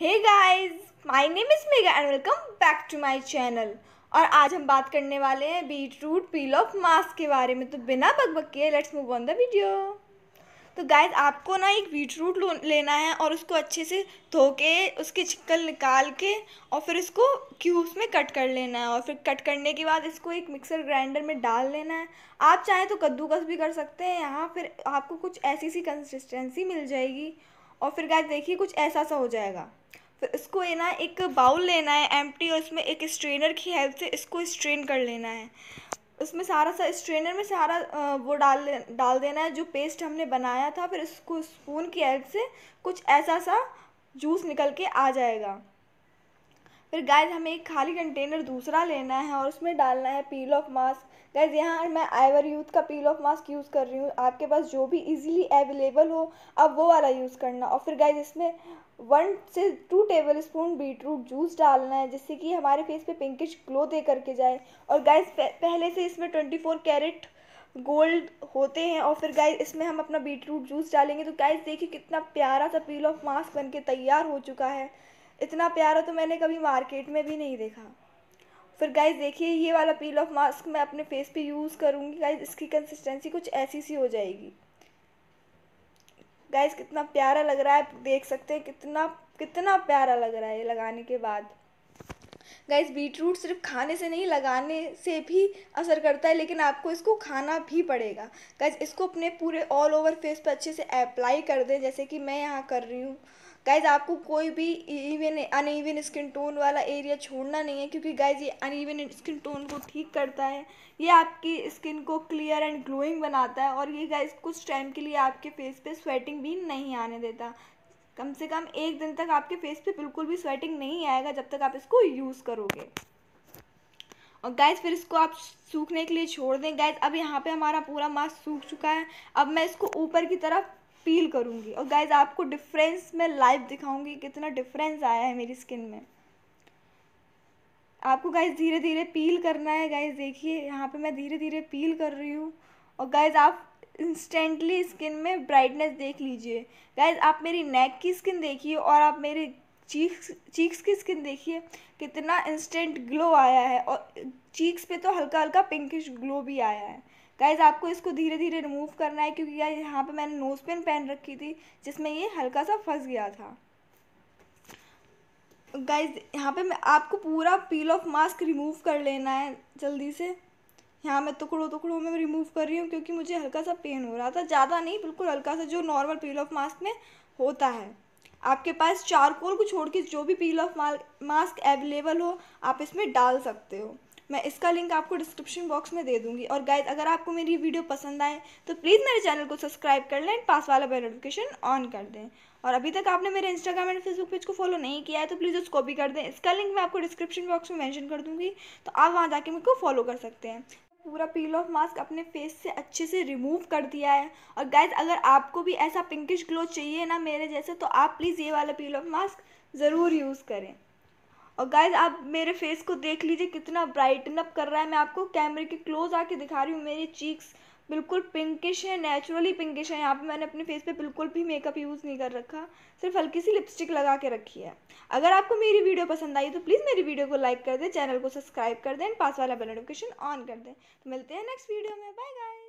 hey guys my name is Megha and welcome back to my channel और आज हम बात करने वाले हैं beetroot peel off mask के बारे में तो बिना बकबक के let's move on the video तो गाइस आपको ना एक बीट रूट लेना है और उसको अच्छे से धो के उसके छिक्कल निकाल के और फिर इसको क्यूब्स में कट कर लेना है और फिर कट करने के बाद इसको एक मिक्सर ग्राइंडर में डाल लेना है आप चाहें तो कद्दूकस भी कर सकते हैं यहाँ फिर आपको कुछ ऐसी सी कंसिस्टेंसी मिल जाएगी और फिर गाय देखिए कुछ ऐसा सा हो जाएगा फिर इसको ये ना एक बाउल लेना है एम्प्टी और उसमें एक स्ट्रेनर की हेल्प से इसको स्ट्रेन कर लेना है उसमें सारा सा स्ट्रेनर में सारा वो डाल डाल देना है जो पेस्ट हमने बनाया था फिर इसको स्पून की हेल्प से कुछ ऐसा सा जूस निकल के आ जाएगा फिर गाइज हमें एक खाली कंटेनर दूसरा लेना है और उसमें डालना है पील ऑफ मास्क गाइज यहाँ मैं आईवर यूथ का पील ऑफ मास्क यूज़ कर रही हूँ आपके पास जो भी इजीली अवेलेबल हो आप वो वाला यूज़ करना और फिर गाइज इसमें वन से two tablespoon beetroot juice डालना है जिससे कि हमारे फेस पे पिंकिश ग्लो दे करके जाए और गाइज पहले से इसमें ट्वेंटी फोर कैरेट गोल्ड होते हैं और फिर गाइज इसमें हम अपना बीटरूट जूस डालेंगे तो गाइज देखिए कितना प्यारा सा पील ऑफ मास्क बन के तैयार हो चुका है इतना प्यारा तो मैंने कभी मार्केट में भी नहीं देखा फिर गाइज देखिए ये वाला पील ऑफ मास्क मैं अपने फेस पे यूज़ करूँगी गाइज इसकी कंसिस्टेंसी कुछ ऐसी सी हो जाएगी गाइज कितना प्यारा लग रहा है देख सकते हैं कितना कितना प्यारा लग रहा है ये लगाने के बाद गाइज बीट रूट सिर्फ खाने से नहीं लगाने से भी असर करता है लेकिन आपको इसको खाना भी पड़ेगा गाइज इसको अपने पूरे ऑल ओवर फेस पर अच्छे से अप्लाई कर दें जैसे कि मैं यहाँ कर रही हूँ गाइज आपको कोई भी even uneven skin tone वाला एरिया छोड़ना नहीं है क्योंकि गाइज ये अन ईवन स्किन टोन को ठीक करता है ये आपकी स्किन को क्लियर एंड ग्लोइंग बनाता है और ये गाइज कुछ टाइम के लिए आपके फेस पे स्वेटिंग भी नहीं आने देता कम से कम एक दिन तक आपके फेस पे बिल्कुल भी स्वेटिंग नहीं आएगा जब तक आप इसको यूज़ करोगे और गैस फिर इसको आप सूखने के लिए छोड़ दें गैस अब यहाँ पे हमारा पूरा मास्क सूख चुका है अब मैं इसको ऊपर की तरफ फील करूँगी और गाइज आपको डिफरेंस मैं लाइव दिखाऊँगी कितना डिफरेंस आया है मेरी स्किन में आपको गाइज धीरे धीरे पील करना है गाइज देखिए यहाँ पे मैं धीरे धीरे पील कर रही हूँ और गाइज आप इंस्टेंटली स्किन में ब्राइटनेस देख लीजिए गाइज आप मेरी नेक की स्किन देखिए और आप मेरे चीक्स चीक्स की स्किन देखिए कितना इंस्टेंट ग्लो आया है और चीक्स पे तो हल्का हल्का पिंकिश ग्लो भी आया है गाइज आपको इसको धीरे धीरे रिमूव करना है क्योंकि यार यहाँ पे मैंने नोज़ पेन पहन रखी थी जिसमें ये हल्का सा फंस गया था गाइज यहाँ पे मैं आपको पूरा पील ऑफ मास्क रिमूव कर लेना है जल्दी से यहाँ मैं टुकड़ों टुकड़ों में रिमूव कर रही हूँ क्योंकि मुझे हल्का सा पेन हो रहा था ज़्यादा नहीं बिल्कुल हल्का सा जो नॉर्मल पील ऑफ मास्क में होता है आपके पास चारकोल को छोड़ के जो भी पील ऑफ मास्क अवेलेबल हो आप इसमें डाल सकते हो मैं इसका लिंक आपको डिस्क्रिप्शन बॉक्स में दे दूँगी और गाइज अगर आपको मेरी वीडियो पसंद आए तो प्लीज़ मेरे चैनल को सब्सक्राइब कर लें पास वाला बेल नोटिफिकेशन ऑन कर दें और अभी तक आपने मेरे इंस्टाग्राम एंड फेसबुक पेज को फॉलो नहीं किया है तो प्लीज़ उसको भी कर दें इसका लिंक मैं आपको डिस्क्रिप्शन बॉक्स में मैंशन कर दूँगी तो आप वहाँ जाके मेरे को फॉलो कर सकते हैं पूरा पील ऑफ मास्क अपने फेस से अच्छे से रिमूव कर दिया है और गाइज अगर आपको भी ऐसा पिंकिश ग्लो चाहिए ना मेरे जैसे तो आप प्लीज़ ये वाला पील ऑफ मास्क ज़रूर यूज़ करें और गाइज आप मेरे फेस को देख लीजिए कितना ब्राइटन अप कर रहा है मैं आपको कैमरे के क्लोज आके दिखा रही हूँ मेरी चीक्स बिल्कुल पिंकिश है नेचुरली पिंकिश है यहाँ पे मैंने अपने फेस पे बिल्कुल भी मेकअप यूज़ नहीं कर रखा सिर्फ हल्की सी लिपस्टिक लगा के रखी है अगर आपको मेरी वीडियो पसंद आई तो प्लीज़ मेरी वीडियो को लाइक कर दें चैनल को सब्सक्राइब कर दें पास वाला बेल नोटिफिकेशन ऑन कर दें तो मिलते हैं नेक्स्ट वीडियो में बाय बाय